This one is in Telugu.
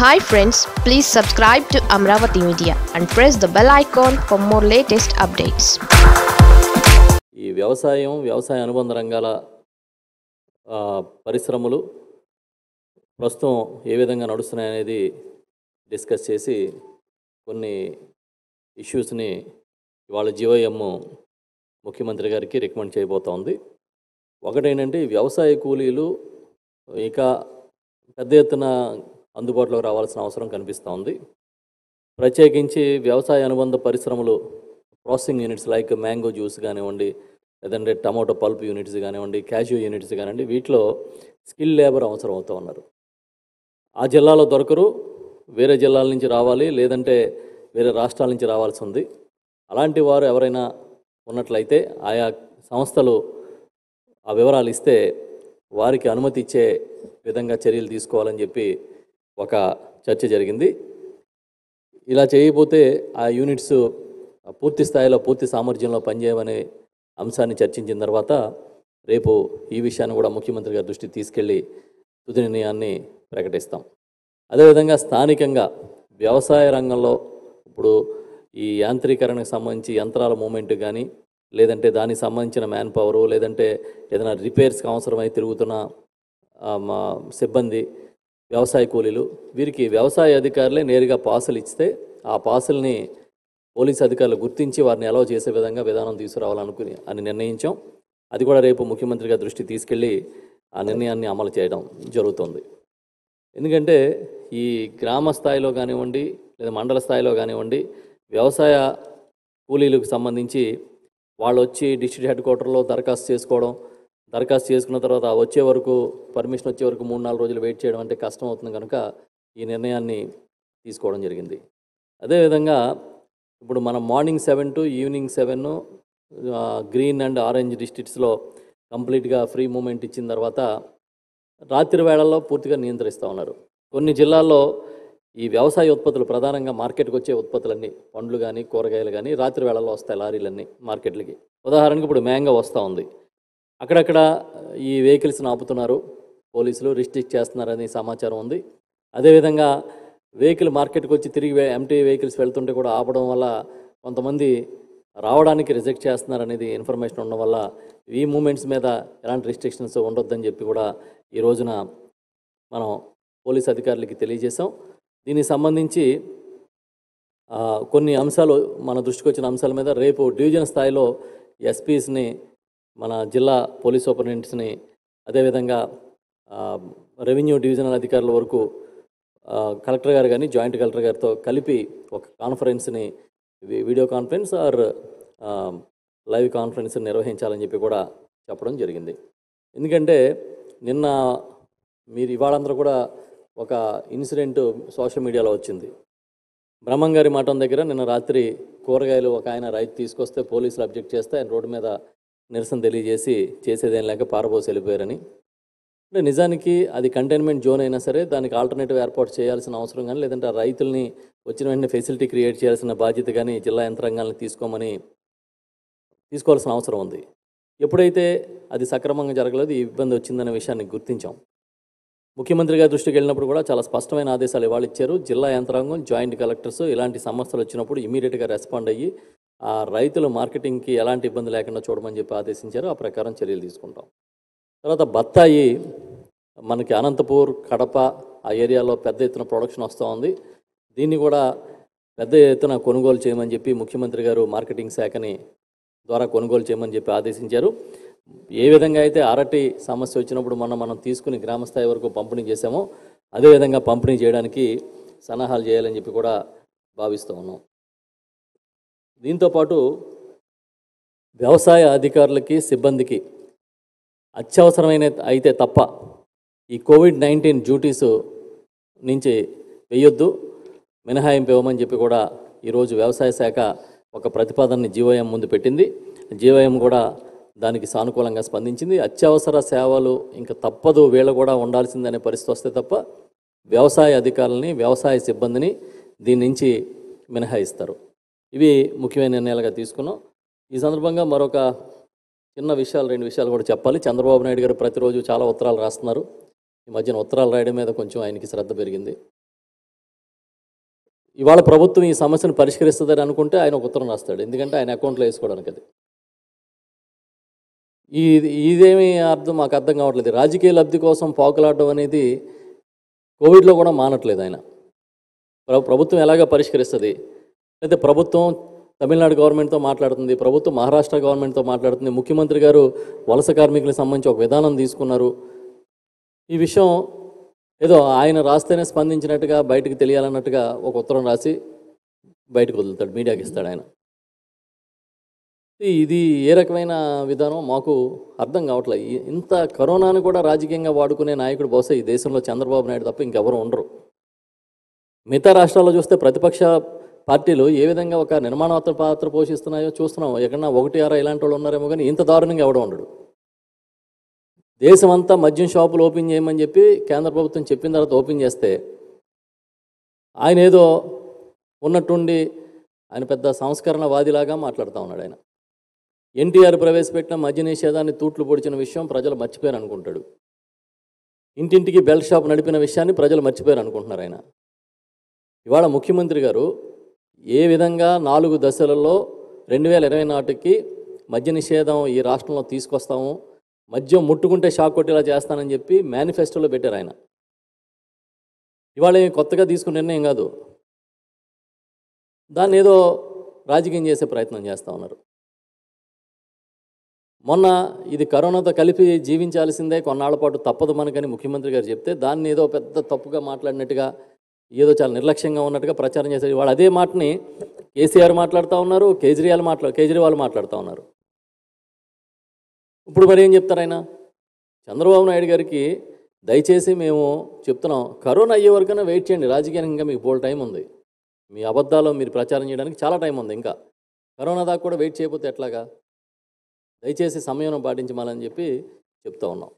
hi friends please subscribe to Amaravati media and press the bell icon for more latest updates ఈ వ్యవసాయం వ్యవసాయ అనుబంధ రంగాల పరిశ్రమలు ప్రస్తుతం ఏ విధంగా నడుస్తున్నాయి అనేది డిస్కస్ చేసి కొన్ని ఇష్యూస్ని ఇవాళ జీవోఎం ముఖ్యమంత్రి గారికి రికమెండ్ చేయబోతా ఉంది ఒకటేంటంటే వ్యవసాయ కూలీలు ఇక పెద్ద ఎత్తున అందుబాటులోకి రావాల్సిన అవసరం కనిపిస్తూ ఉంది ప్రత్యేకించి వ్యవసాయ అనుబంధ పరిశ్రమలు processing units like mango juice కానివ్వండి లేదంటే టమాటో పల్ప్ యూనిట్స్ కానివ్వండి క్యాషియో యూనిట్స్ కానివ్వండి వీటిలో స్కిల్ లేబర్ అవసరం అవుతూ ఉన్నారు ఆ జిల్లాలో దొరకరు వేరే జిల్లాల నుంచి రావాలి లేదంటే వేరే రాష్ట్రాల నుంచి రావాల్సి ఉంది అలాంటి వారు ఎవరైనా ఉన్నట్లయితే ఆయా సంస్థలు ఆ వివరాలు ఇస్తే వారికి అనుమతి ఇచ్చే విధంగా చర్యలు తీసుకోవాలని చెప్పి ఒక చర్చ జరిగింది ఇలా చేయకపోతే ఆ యూనిట్స్ పూర్తి స్థాయిలో పూర్తి సామర్థ్యంలో పనిచేయమనే అంశాన్ని చర్చించిన తర్వాత రేపు ఈ విషయాన్ని కూడా ముఖ్యమంత్రి గారి దృష్టికి తీసుకెళ్ళి తుది నిర్ణయాన్ని ప్రకటిస్తాం అదేవిధంగా స్థానికంగా వ్యవసాయ రంగంలో ఇప్పుడు ఈ యాంత్రీకరణకు సంబంధించి యంత్రాల మూమెంట్ కానీ లేదంటే దానికి సంబంధించిన మ్యాన్ పవరు లేదంటే ఏదైనా రిపేర్స్కి అవసరమై తిరుగుతున్న సిబ్బంది వ్యవసాయ కూలీలు వీరికి వ్యవసాయ అధికారులే నేరుగా పాసులు ఇస్తే ఆ పాసుల్ని పోలీసు అధికారులు గుర్తించి వారిని అలవ్ చేసే విధంగా విధానం తీసుకురావాలనుకుని అని నిర్ణయించాం అది కూడా రేపు ముఖ్యమంత్రిగా దృష్టి తీసుకెళ్ళి ఆ నిర్ణయాన్ని అమలు చేయడం జరుగుతుంది ఎందుకంటే ఈ గ్రామ స్థాయిలో కానివ్వండి లేదా మండల స్థాయిలో కానివ్వండి వ్యవసాయ కూలీలకు సంబంధించి వాళ్ళు వచ్చి డిస్ట్రిక్ట్ హెడ్ క్వార్టర్లో దరఖాస్తు చేసుకోవడం దరఖాస్తు చేసుకున్న తర్వాత వచ్చే వరకు పర్మిషన్ వచ్చే వరకు మూడు నాలుగు రోజులు వెయిట్ చేయడం అంటే కష్టం అవుతుంది కనుక ఈ నిర్ణయాన్ని తీసుకోవడం జరిగింది అదేవిధంగా ఇప్పుడు మనం morning seven to evening seven green and orange డిస్ట్రిక్ట్స్లో కంప్లీట్గా ఫ్రీ మూమెంట్ ఇచ్చిన తర్వాత రాత్రి వేళల్లో పూర్తిగా నియంత్రిస్తూ ఉన్నారు కొన్ని జిల్లాల్లో ఈ వ్యవసాయ ఉత్పత్తులు ప్రధానంగా మార్కెట్కి వచ్చే ఉత్పత్తులన్నీ పండ్లు కానీ కూరగాయలు కానీ రాత్రి వేళల్లో వస్తాయి లారీలన్నీ మార్కెట్లకి ఉదాహరణకి ఇప్పుడు మ్యాంగో వస్తూ ఉంది అక్కడక్కడ ఈ వెహికల్స్ని ఆపుతున్నారు పోలీసులు రిస్ట్రిక్ట్ చేస్తున్నారని సమాచారం ఉంది అదేవిధంగా వెహికల్ మార్కెట్కి వచ్చి తిరిగి ఎంటీ వెహికల్స్ వెళ్తుంటే కూడా ఆపడం వల్ల కొంతమంది రావడానికి రిజెక్ట్ చేస్తున్నారనేది ఇన్ఫర్మేషన్ ఉండడం వల్ల ఈ మూమెంట్స్ మీద ఎలాంటి రిస్ట్రిక్షన్స్ ఉండొద్దని చెప్పి కూడా ఈ రోజున మనం పోలీస్ అధికారులకి తెలియజేశాం దీనికి సంబంధించి కొన్ని అంశాలు మన దృష్టికి వచ్చిన అంశాల మీద రేపు డివిజన్ స్థాయిలో ఎస్పీస్ని మన జిల్లా పోలీస్ సూపరింటెండెంట్స్ని అదేవిధంగా రెవెన్యూ డివిజనల్ అధికారుల వరకు కలెక్టర్ గారు కానీ జాయింట్ కలెక్టర్ గారితో కలిపి ఒక కాన్ఫరెన్స్ని వీడియో కాన్ఫరెన్స్ ఆర్ లైవ్ కాన్ఫరెన్స్ని నిర్వహించాలని చెప్పి కూడా చెప్పడం జరిగింది ఎందుకంటే నిన్న మీరు ఇవాళందరూ కూడా ఒక ఇన్సిడెంట్ సోషల్ మీడియాలో వచ్చింది బ్రహ్మంగారి మఠం దగ్గర నిన్న రాత్రి కూరగాయలు ఒక ఆయన రైతు తీసుకొస్తే పోలీసులు అబ్జెక్ట్ చేస్తే ఆయన రోడ్డు మీద నిరసన తెలియజేసి చేసేదేం లేక పారబోసి వెళ్ళిపోయారని అంటే నిజానికి అది కంటైన్మెంట్ జోన్ అయినా సరే దానికి ఆల్టర్నేటివ్ ఏర్పాటు చేయాల్సిన అవసరం కానీ లేదంటే రైతుల్ని వచ్చిన వెంటనే ఫెసిలిటీ క్రియేట్ చేయాల్సిన బాధ్యత కానీ జిల్లా యంత్రాంగాలను తీసుకోమని తీసుకోవాల్సిన అవసరం ఉంది ఎప్పుడైతే అది సక్రమంగా జరగలేదు ఈ ఇబ్బంది వచ్చిందనే విషయాన్ని గుర్తించాం ముఖ్యమంత్రి గారి దృష్టికి వెళ్ళినప్పుడు కూడా చాలా స్పష్టమైన ఆదేశాలు ఇవాళ ఇచ్చారు జిల్లా యంత్రాంగం జాయింట్ కలెక్టర్స్ ఇలాంటి సమస్యలు వచ్చినప్పుడు ఇమీడియట్గా రెస్పాండ్ అయ్యి ఆ రైతుల మార్కెటింగ్కి ఎలాంటి ఇబ్బంది లేకుండా చూడమని చెప్పి ఆదేశించారు ఆ ప్రకారం చర్యలు తీసుకుంటాం తర్వాత బత్తాయి మనకి అనంతపూర్ కడప ఆ ఏరియాలో పెద్ద ఎత్తున ప్రొడక్షన్ వస్తూ ఉంది దీన్ని కూడా పెద్ద ఎత్తున కొనుగోలు చేయమని చెప్పి ముఖ్యమంత్రి గారు మార్కెటింగ్ శాఖని ద్వారా కొనుగోలు చేయమని చెప్పి ఆదేశించారు ఏ విధంగా అయితే అరటి సమస్య వచ్చినప్పుడు మనం మనం తీసుకుని గ్రామస్థాయి వరకు పంపిణీ చేశామో అదేవిధంగా పంపిణీ చేయడానికి సన్నాహాలు చేయాలని చెప్పి కూడా భావిస్తూ ఉన్నాం దీంతోపాటు వ్యవసాయ అధికారులకి సిబ్బందికి అత్యవసరమైన అయితే తప్ప ఈ కోవిడ్ నైన్టీన్ డ్యూటీస్ నుంచి వేయొద్దు మినహాయింపు ఇవ్వమని చెప్పి కూడా ఈరోజు వ్యవసాయ శాఖ ఒక ప్రతిపాదనని జీవోఎం ముందు పెట్టింది జీవోఎం కూడా దానికి సానుకూలంగా స్పందించింది అత్యవసర సేవలు ఇంకా తప్పదు వీళ్ళు కూడా ఉండాల్సిందనే పరిస్థితి వస్తే తప్ప వ్యవసాయ అధికారులని వ్యవసాయ సిబ్బందిని దీని నుంచి మినహాయిస్తారు ఇవి ముఖ్యమైన నిర్ణయాలుగా తీసుకున్నాం ఈ సందర్భంగా మరొక చిన్న విషయాలు రెండు విషయాలు కూడా చెప్పాలి చంద్రబాబు నాయుడు గారు ప్రతిరోజు చాలా ఉత్తరాలు రాస్తున్నారు ఈ మధ్యన ఉత్తరాలు రాయడం మీద కొంచెం ఆయనకి శ్రద్ధ పెరిగింది ఇవాళ ప్రభుత్వం ఈ సమస్యను పరిష్కరిస్తుందని అనుకుంటే ఆయన ఒక ఉత్తరం రాస్తాడు ఎందుకంటే ఆయన అకౌంట్లో వేసుకోవడానికి అది ఈ ఇదేమి అర్థం మాకు అర్థం కావట్లేదు రాజకీయ లబ్ధి కోసం పాకులాడడం అనేది కోవిడ్లో కూడా మానట్లేదు ఆయన ప్రభుత్వం ఎలాగ పరిష్కరిస్తుంది అయితే ప్రభుత్వం తమిళనాడు గవర్నమెంట్తో మాట్లాడుతుంది ప్రభుత్వం మహారాష్ట్ర గవర్నమెంట్తో మాట్లాడుతుంది ముఖ్యమంత్రి గారు వలస కార్మికులకు సంబంధించి ఒక విధానం తీసుకున్నారు ఈ విషయం ఏదో ఆయన రాస్తేనే స్పందించినట్టుగా బయటకు తెలియాలన్నట్టుగా ఒక ఉత్తరం రాసి బయటకు వదులుతాడు మీడియాకి ఇస్తాడు ఆయన ఇది ఏ రకమైన విధానం మాకు అర్థం కావట్లేదు ఇంత కరోనాను కూడా రాజకీయంగా వాడుకునే నాయకుడు బహుశా ఈ దేశంలో చంద్రబాబు నాయుడు తప్ప ఇంకెవరు ఉండరు మిగతా రాష్ట్రాల్లో చూస్తే ప్రతిపక్ష పార్టీలు ఏ విధంగా ఒక నిర్మాణాత్మ పాత్ర పోషిస్తున్నాయో చూస్తున్నాం ఎక్కడన్నా ఒకటి ఆరో ఇలాంటి వాళ్ళు ఉన్నారేమో కానీ ఇంత దారుణంగా ఎవడం ఉండడు దేశమంతా మద్యం షాపులు ఓపెన్ చేయమని చెప్పి కేంద్ర ప్రభుత్వం చెప్పిన తర్వాత ఓపెన్ చేస్తే ఆయన ఏదో ఉన్నట్టుండి ఆయన పెద్ద సంస్కరణవాదిలాగా మాట్లాడుతూ ఉన్నాడు ఆయన ఎన్టీఆర్ ప్రవేశపెట్టిన మద్య నిషేధాన్ని తూట్లు పొడిచిన విషయం ప్రజలు మర్చిపోయారు అనుకుంటాడు ఇంటింటికి బెల్ట్ షాప్ నడిపిన విషయాన్ని ప్రజలు మర్చిపోయారు అనుకుంటున్నారు ఆయన ఇవాళ ముఖ్యమంత్రి గారు ఏ విధంగా నాలుగు దశలలో రెండు వేల ఇరవై నాటికి మద్య నిషేధం ఈ రాష్ట్రంలో తీసుకొస్తాము మద్యం ముట్టుకుంటే షాక్ కొట్టేలా చేస్తానని చెప్పి మేనిఫెస్టోలో పెట్టారు ఆయన ఇవాళ కొత్తగా తీసుకున్న నిర్ణయం కాదు దాన్ని ఏదో రాజకీయం చేసే ప్రయత్నం చేస్తూ ఉన్నారు మొన్న ఇది కరోనాతో కలిపి జీవించాల్సిందే కొన్నాళ్ల పాటు తప్పదు మనకని ముఖ్యమంత్రి గారు చెప్తే దాన్ని ఏదో పెద్ద తప్పుగా మాట్లాడినట్టుగా ఏదో చాలా నిర్లక్ష్యంగా ఉన్నట్టుగా ప్రచారం చేసేది వాళ్ళు అదే మాటని కేసీఆర్ మాట్లాడుతూ ఉన్నారు కేజ్రీవాల్ మాట్లా కేజ్రీవాల్ మాట్లాడుతూ ఉన్నారు ఇప్పుడు మరి ఏం చెప్తారు ఆయన చంద్రబాబు నాయుడు గారికి దయచేసి మేము చెప్తున్నాం కరోనా అయ్యే వరకు వెయిట్ చేయండి రాజకీయానికి ఇంకా మీకు పోల్ టైం ఉంది మీ అబద్ధాలు మీరు ప్రచారం చేయడానికి చాలా టైం ఉంది ఇంకా కరోనా దాకా కూడా వెయిట్ చేయకపోతే ఎట్లాగా దయచేసి సమయం పాటించమాలని చెప్పి చెప్తా ఉన్నాం